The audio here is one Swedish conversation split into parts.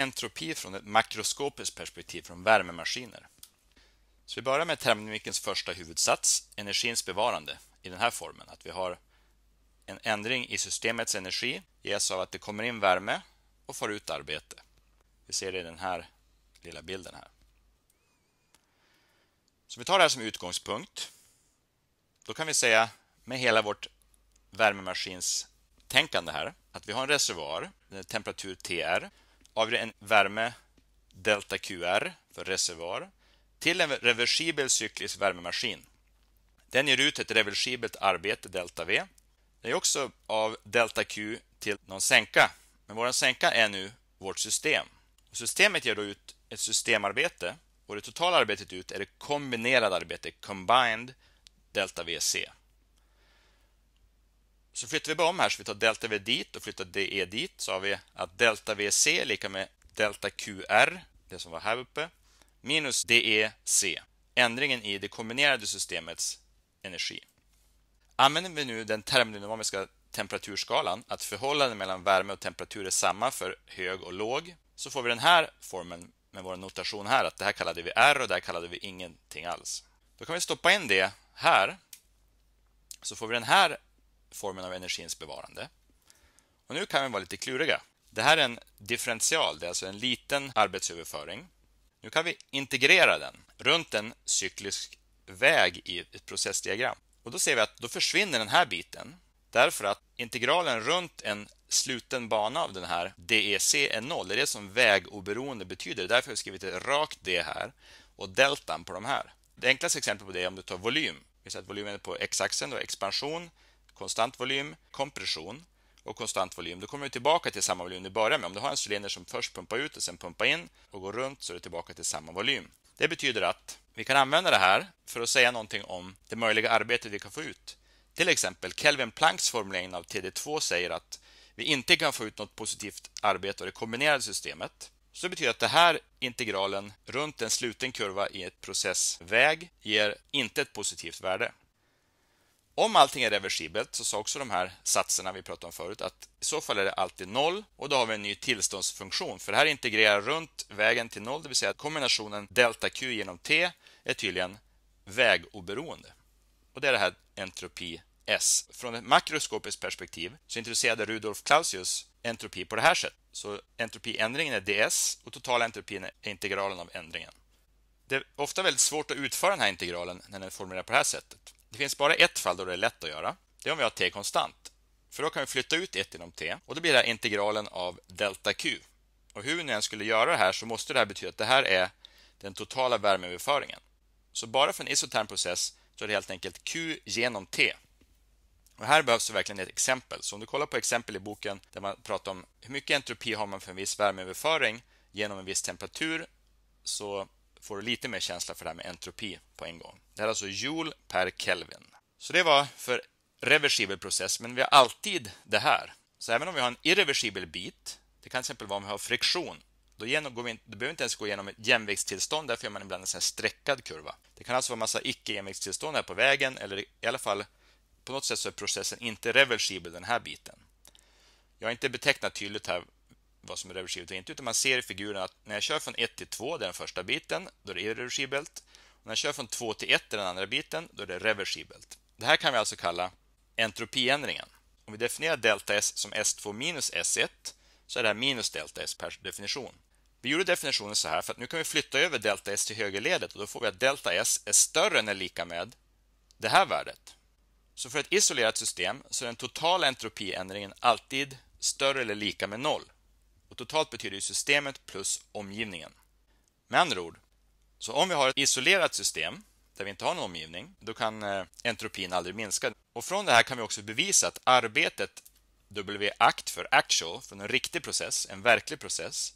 entropi från ett makroskopiskt perspektiv från värmemaskiner. Så vi börjar med termodynamikens första huvudsats, energins bevarande, i den här formen. Att vi har en ändring i systemets energi ges av att det kommer in värme och får ut arbete. Vi ser det i den här lilla bilden här. Så vi tar det här som utgångspunkt. Då kan vi säga med hela vårt värmemaskinstänkande här att vi har en reservoar, temperatur TR, har vi en värme delta QR för reservoar till en reversibel cyklisk värmemaskin. Den ger ut ett reversibelt arbete delta V. Det är också av delta Q till någon sänka. Men vår sänka är nu vårt system. Systemet ger då ut ett systemarbete och det totala arbetet ut är det kombinerade arbetet combined delta VC. Så flyttar vi bara om här, så vi tar delta V dit och flyttar DE dit. Så har vi att delta VC är lika med delta QR, det som var här uppe, minus DEC. Ändringen i det kombinerade systemets energi. Använder vi nu den termodynamiska temperaturskalan, att förhållandet mellan värme och temperatur är samma för hög och låg, så får vi den här formeln med vår notation här, att det här kallade vi R och det här kallade vi ingenting alls. Då kan vi stoppa in det här, så får vi den här formen av energins bevarande. Och nu kan vi vara lite kluriga. Det här är en differential, det är alltså en liten arbetsöverföring. Nu kan vi integrera den runt en cyklisk väg i ett processdiagram. Och då ser vi att då försvinner den här biten därför att integralen runt en sluten bana av den här DEC är noll. Det är det som vägoberoende betyder. Därför har vi skrivit ett rakt D här och deltan på de här. Det enklaste exemplet på det är om du tar volym. Vi säger att volymen är på x-axeln, då expansion konstant volym, kompression och konstant volym. Då kommer du tillbaka till samma volym du började med. Om du har en cylinder som först pumpar ut och sen pumpar in och går runt så är du tillbaka till samma volym. Det betyder att vi kan använda det här för att säga någonting om det möjliga arbetet vi kan få ut. Till exempel Kelvin Plancks formulering av TD2 säger att vi inte kan få ut något positivt arbete av det kombinerade systemet. Så det betyder att den här integralen runt en sluten kurva i ett processväg ger inte ett positivt värde. Om allting är reversibelt så sa också de här satserna vi pratade om förut att i så fall är det alltid noll och då har vi en ny tillståndsfunktion för det här integrerar runt vägen till noll, det vill säga att kombinationen delta Q genom T är tydligen vägoberoende. Och det är det här entropi S. Från ett makroskopiskt perspektiv så introducerade Rudolf Clausius entropi på det här sättet. Så entropiändringen är ds och totala entropin är integralen av ändringen. Det är ofta väldigt svårt att utföra den här integralen när den är formulerad på det här sättet. Det finns bara ett fall då det är lätt att göra. Det är om vi har t konstant. För då kan vi flytta ut 1 inom t och då blir det här integralen av delta q. Och hur ni än skulle göra det här så måste det här betyda att det här är den totala värmeöverföringen. Så bara för en isoterm process så är det helt enkelt Q genom T. Och här behövs det verkligen ett exempel. Så om du kollar på exempel i boken där man pratar om hur mycket entropi har man för en viss värmeöverföring genom en viss temperatur så får du lite mer känsla för det här med entropi på en gång. Det här är alltså joule per kelvin. Så det var för reversibel process, men vi har alltid det här. Så även om vi har en irreversibel bit, det kan till exempel vara om vi har friktion, då, genomgår vi då behöver vi inte ens gå igenom ett jämviktstillstånd, därför gör man ibland en sån streckad kurva. Det kan alltså vara massa icke-jämviktstillstånd här på vägen, eller i alla fall på något sätt så är processen inte reversibel den här biten. Jag har inte betecknat tydligt här vad som är reversibelt och inte, utan man ser i figuren att när jag kör från 1 till 2, det är den första biten, då är det reversibelt. Och när jag kör från 2 till 1, det är den andra biten, då är det reversibelt. Det här kan vi alltså kalla entropiändringen. Om vi definierar delta S som S2 minus S1 så är det här minus delta S per definition. Vi gjorde definitionen så här för att nu kan vi flytta över delta S till högerledet och då får vi att delta S är större än eller lika med det här värdet. Så för ett isolerat system så är den totala entropiändringen alltid större eller lika med noll. Och totalt betyder ju systemet plus omgivningen. Med andra ord, så om vi har ett isolerat system där vi inte har någon omgivning, då kan eh, entropin aldrig minska. Och från det här kan vi också bevisa att arbetet W-akt för actual, från en riktig process, en verklig process,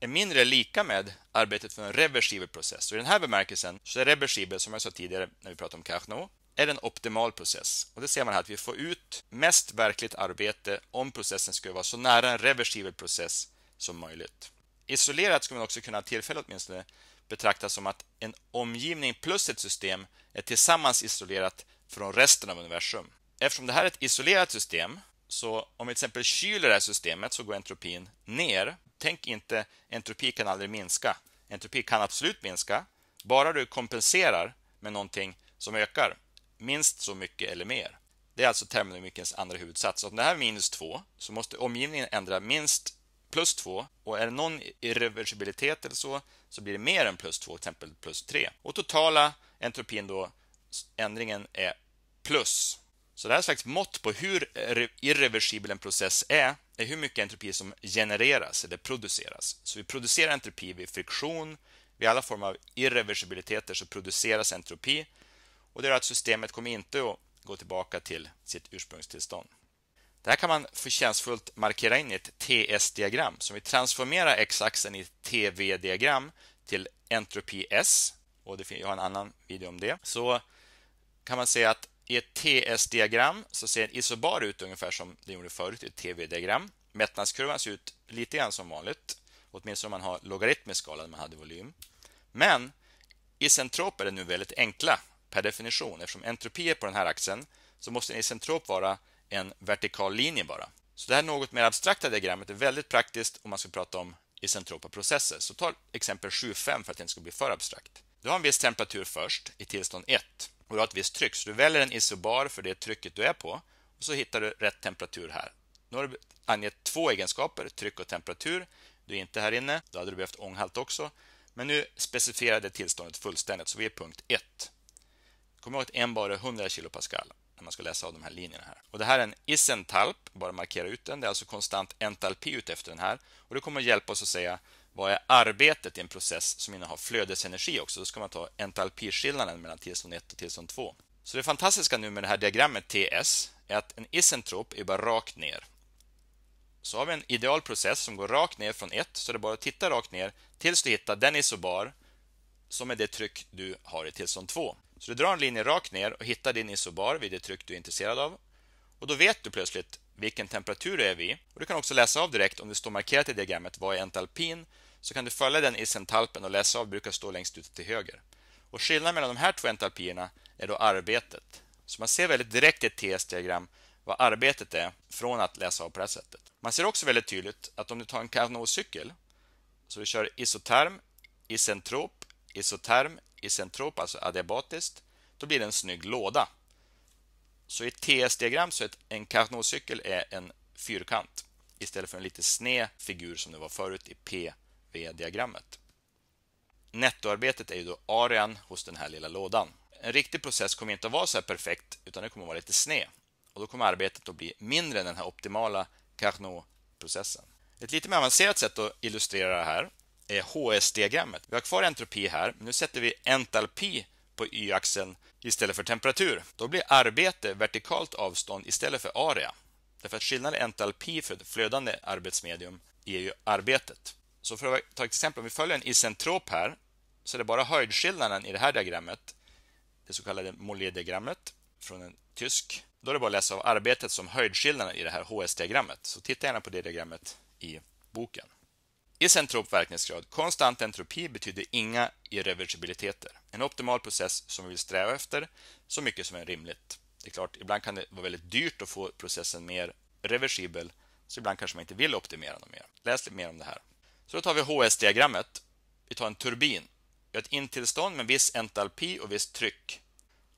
är mindre lika med arbetet för en reversibel process. Och I den här bemärkelsen så är reversibel, som jag sa tidigare när vi pratade om Carnot, är en optimal process. Och det ser man här att vi får ut mest verkligt arbete om processen skulle vara så nära en reversibel process som möjligt. Isolerat skulle man också kunna tillfälligt åtminstone betraktas som att en omgivning plus ett system är tillsammans isolerat från resten av universum. Eftersom det här är ett isolerat system, så om vi till exempel kyler det här systemet så går entropin ner. Tänk inte, entropi kan aldrig minska. Entropi kan absolut minska, bara du kompenserar med någonting som ökar minst så mycket eller mer. Det är alltså termodynamikens andra huvudsats. Om det här är minus 2 så måste omgivningen ändra minst plus 2 och är det någon irreversibilitet eller så, så blir det mer än plus 2, till exempel plus 3. Och totala entropin då, ändringen är plus. Så det här är ett slags mått på hur irreversibel en process är, är hur mycket entropi som genereras eller produceras. Så vi producerar entropi vid friktion, vid alla former av irreversibiliteter så produceras entropi och det gör att systemet kommer inte att gå tillbaka till sitt ursprungstillstånd. Det här kan man förtjänstfullt markera in i ett TS-diagram. Så om vi transformerar x-axeln i ett TV-diagram till entropi S, och det finns, jag har en annan video om det, så kan man säga att i ett TS-diagram så ser en isobar ut ungefär som den gjorde förut i ett TV-diagram. Mättnadskurvan ser ut lite grann som vanligt, åtminstone om man har logaritmisk skala när man hade volym. Men isentroper är nu väldigt enkla per definition. Eftersom entropi är på den här axeln så måste en isentrop vara en vertikal linje bara. Så det här något mer abstrakta diagrammet är väldigt praktiskt om man ska prata om isentropa processer. Så ta exempel 7,5 för att det inte ska bli för abstrakt. Du har en viss temperatur först i tillstånd 1 och du har ett visst tryck. Så du väljer en isobar för det trycket du är på och så hittar du rätt temperatur här. Nu har du angett två egenskaper, tryck och temperatur. Du är inte här inne, då hade du behövt ånghalt också. Men nu specificerar det tillståndet fullständigt, så vi är punkt 1. Kom ihåg att en bar är 100 kilopascal när man ska läsa av de här linjerna här. Och det här är en isentalp, bara markera ut den. Det är alltså konstant entalpi ut efter den här. Och det kommer hjälpa oss att säga vad är arbetet i en process som innehar flödesenergi också. Då ska man ta entalpiskillnaden mellan tillstånd 1 och tillstånd 2. Så det fantastiska nu med det här diagrammet TS är att en isentrop är bara rakt ner. Så har vi en ideal process som går rakt ner från 1 så det är bara att titta rakt ner tills du hittar den isobar som är det tryck du har i tillstånd 2. Så du drar en linje rakt ner och hittar din isobar vid det tryck du är intresserad av. Och då vet du plötsligt vilken temperatur du är vid. Och du kan också läsa av direkt om det står markerat i diagrammet vad är entalpin så kan du följa den isentalpen och läsa av brukar stå längst ute till höger. Och skillnaden mellan de här två entalpierna är då arbetet. Så man ser väldigt direkt i ett TS-diagram vad arbetet är från att läsa av på det här sättet. Man ser också väldigt tydligt att om du tar en Carnot-cykel så du kör isoterm, isentrop, isoterm, isentrop, alltså adiabatiskt, då blir det en snygg låda. Så i ett TS-diagram så är en Carnot-cykel en fyrkant istället för en lite sned figur som det var förut i PV-diagrammet. Nettoarbetet är ju då arean hos den här lilla lådan. En riktig process kommer inte att vara så här perfekt utan den kommer att vara lite sned och då kommer arbetet att bli mindre än den här optimala Carnot-processen. Ett lite mer avancerat sätt att illustrera det här HS-diagrammet. Eh, vi har kvar entropi här, men nu sätter vi entalpi på y-axeln istället för temperatur. Då blir arbete vertikalt avstånd istället för area. Därför att skillnaden i entalpi för ett flödande arbetsmedium är ju arbetet. Så för att ta ett exempel, om vi följer en isentrop här så är det bara höjdskillnaden i det här diagrammet, det så kallade Mollet-diagrammet från en tysk. Då är det bara att läsa av arbetet som höjdskillnaden i det här HS-diagrammet. Så titta gärna på det diagrammet i boken. Isentrop verkningsgrad. Konstant entropi betyder inga irreversibiliteter. En optimal process som vi vill sträva efter så mycket som är rimligt. Det är klart, ibland kan det vara väldigt dyrt att få processen mer reversibel, så ibland kanske man inte vill optimera den mer. Läs lite mer om det här. Så då tar vi HS-diagrammet. Vi tar en turbin. Vi har ett intillstånd med viss entalpi och visst tryck.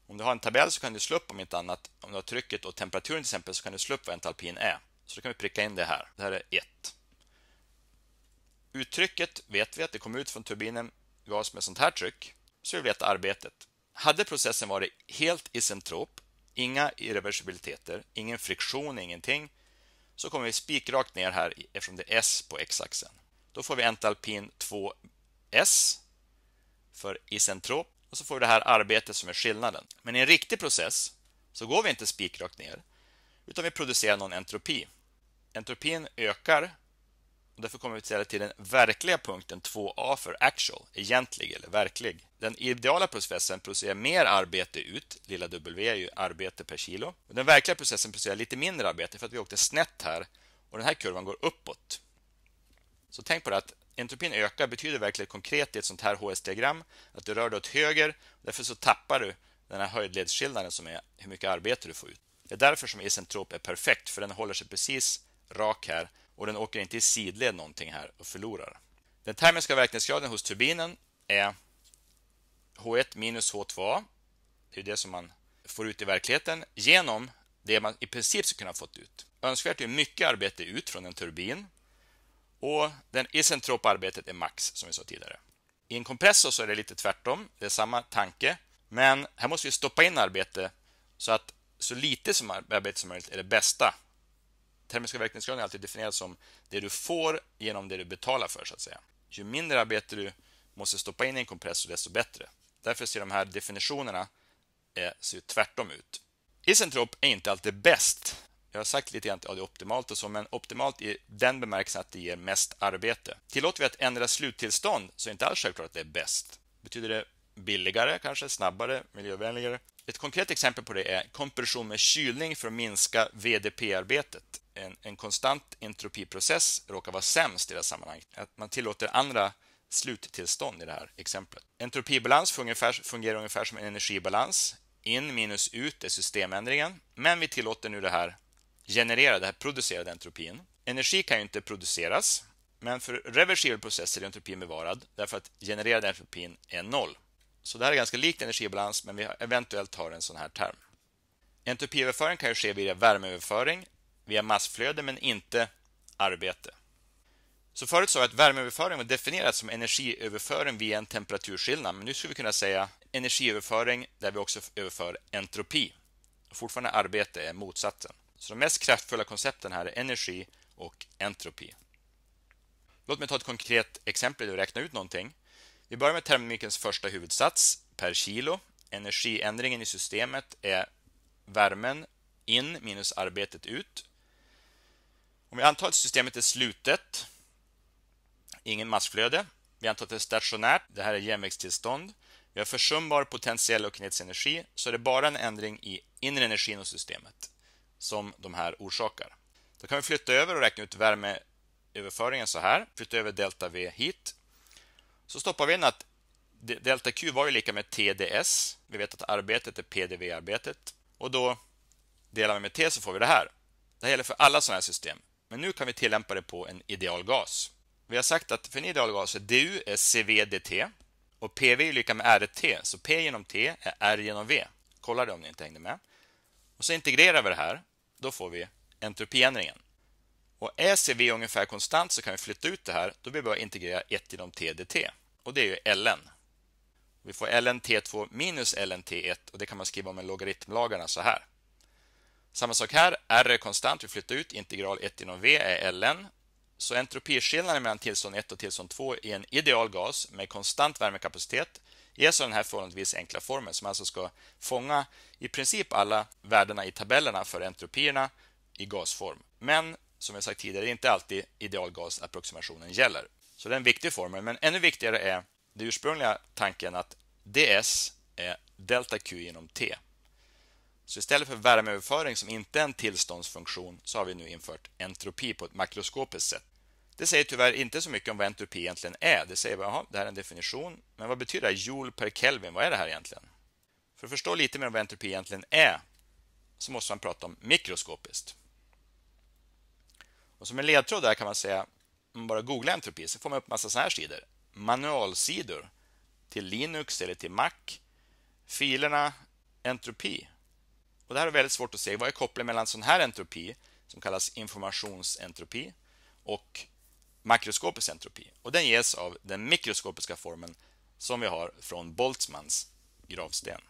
Om du har en tabell så kan du slå upp om inte annat, om du har trycket och temperaturen till exempel, så kan du slå upp vad entalpin är. Så då kan vi pricka in det här. Det här är 1. Uttrycket vet vi att det kom ut från turbinen gas med sånt här tryck, så vi vet arbetet. Hade processen varit helt isentrop, inga irreversibiliteter, ingen friktion, ingenting, så kommer vi spikrakt ner här eftersom det är S på x-axeln. Då får vi entalpin 2S för isentrop och så får vi det här arbetet som är skillnaden. Men i en riktig process så går vi inte spikrakt ner utan vi producerar någon entropi. Entropin ökar och därför kommer vi istället till den verkliga punkten 2a för actual, egentlig eller verklig. Den ideala processen producerar mer arbete ut, lilla w är ju arbete per kilo. Och den verkliga processen producerar lite mindre arbete för att vi åkte snett här och den här kurvan går uppåt. Så tänk på det att entropin ökar betyder verkligen konkret i ett sånt här HS-diagram att du rör dig åt höger. Därför så tappar du den här höjdledsskillnaden som är hur mycket arbete du får ut. Det är därför som isentrop är perfekt, för den håller sig precis rak här och den åker inte i sidled någonting här och förlorar. Den termiska verkningsgraden hos turbinen är H1 minus H2A. Det är det som man får ut i verkligheten genom det man i princip skulle kunna fått ut. Önskvärt är mycket arbete ut från en turbin och det isentropa arbetet är max som vi sa tidigare. I en kompressor så är det lite tvärtom. Det är samma tanke, men här måste vi stoppa in arbete så att så lite som arbete som möjligt är det bästa termiska verkningsgraden är alltid definierad som det du får genom det du betalar för, så att säga. Ju mindre arbete du måste stoppa in i en kompressor, desto bättre. Därför ser de här definitionerna eh, ser tvärtom ut. Isentrop är inte alltid bäst. Jag har sagt lite grann att ja, det är optimalt och så, men optimalt i den bemärkelsen att det ger mest arbete. Tillåter vi att ändra sluttillstånd så är det inte alls självklart att det är bäst. Betyder det billigare, kanske snabbare, miljövänligare? Ett konkret exempel på det är kompression med kylning för att minska VDP-arbetet en, en konstant entropiprocess råkar vara sämst i det här sammanhanget. Att man tillåter andra sluttillstånd i det här exemplet. Entropibalans fungerar, fungerar ungefär som en energibalans. In minus ut är systemändringen, men vi tillåter nu det här genererade, det här producerade entropin. Energi kan ju inte produceras, men för reversibel process är entropin bevarad därför att genererad entropin är noll. Så det här är ganska likt energibalans, men vi eventuellt har en sån här term. Entropiöverföring kan ju ske via värmeöverföring via massflöde men inte arbete. Så förut sa jag att värmeöverföring var definierat som energiöverföring via en temperaturskillnad, men nu skulle vi kunna säga energiöverföring där vi också överför entropi. fortfarande arbete är motsatsen. Så de mest kraftfulla koncepten här är energi och entropi. Låt mig ta ett konkret exempel där vi räknar ut någonting. Vi börjar med termodynamikens första huvudsats per kilo. Energiändringen i systemet är värmen in minus arbetet ut vi antar att systemet är slutet. Ingen massflöde. Vi antar att det är stationärt. Det här är jämviktstillstånd. Vi har försumbar potentiell och kinetisk energi, så det är bara en ändring i inre energin och systemet som de här orsakar. Då kan vi flytta över och räkna ut värmeöverföringen så här. Flytta över delta V hit. Så stoppar vi in att delta Q var ju lika med TDS. Vi vet att arbetet är PDV-arbetet. Och då delar vi med T så får vi det här. Det här gäller för alla sådana här system. Men nu kan vi tillämpa det på en idealgas. Vi har sagt att för en idealgas är DU är CVDT och PV är lika med RT, så P genom T är R genom V. Kolla det om ni inte hängde med. Och så integrerar vi det här, då får vi entropiändringen. Och är CV ungefär konstant så kan vi flytta ut det här, då vill vi bara integrera 1 genom TDT och det är ju LN. Vi får ln t 2 minus ln t 1 och det kan man skriva med logaritmlagarna så här. Samma sak här, R är konstant, vi flyttar ut integral 1 inom V är ln. Så entropiskillnaden mellan tillstånd 1 och tillstånd 2 i en ideal gas med konstant värmekapacitet ges av den här förhållandevis enkla formeln som alltså ska fånga i princip alla värdena i tabellerna för entropierna i gasform. Men som jag sagt tidigare, det är inte alltid idealgasapproximationen gäller. Så det är en viktig formel, men ännu viktigare är den ursprungliga tanken att ds är delta Q genom T. Så istället för värmeöverföring som inte är en tillståndsfunktion så har vi nu infört entropi på ett makroskopiskt sätt. Det säger tyvärr inte så mycket om vad entropi egentligen är. Det säger bara att det här är en definition. Men vad betyder det? joule per kelvin? Vad är det här egentligen? För att förstå lite mer om vad entropi egentligen är så måste man prata om mikroskopiskt. Och som en ledtråd där kan man säga om man bara googlar entropi så får man upp massa sådana här sidor. Manualsidor till Linux eller till Mac. Filerna entropi och det här är väldigt svårt att se. Vad är kopplingen mellan sån här entropi, som kallas informationsentropi, och makroskopisk entropi? Och den ges av den mikroskopiska formeln som vi har från Boltzmanns gravsten.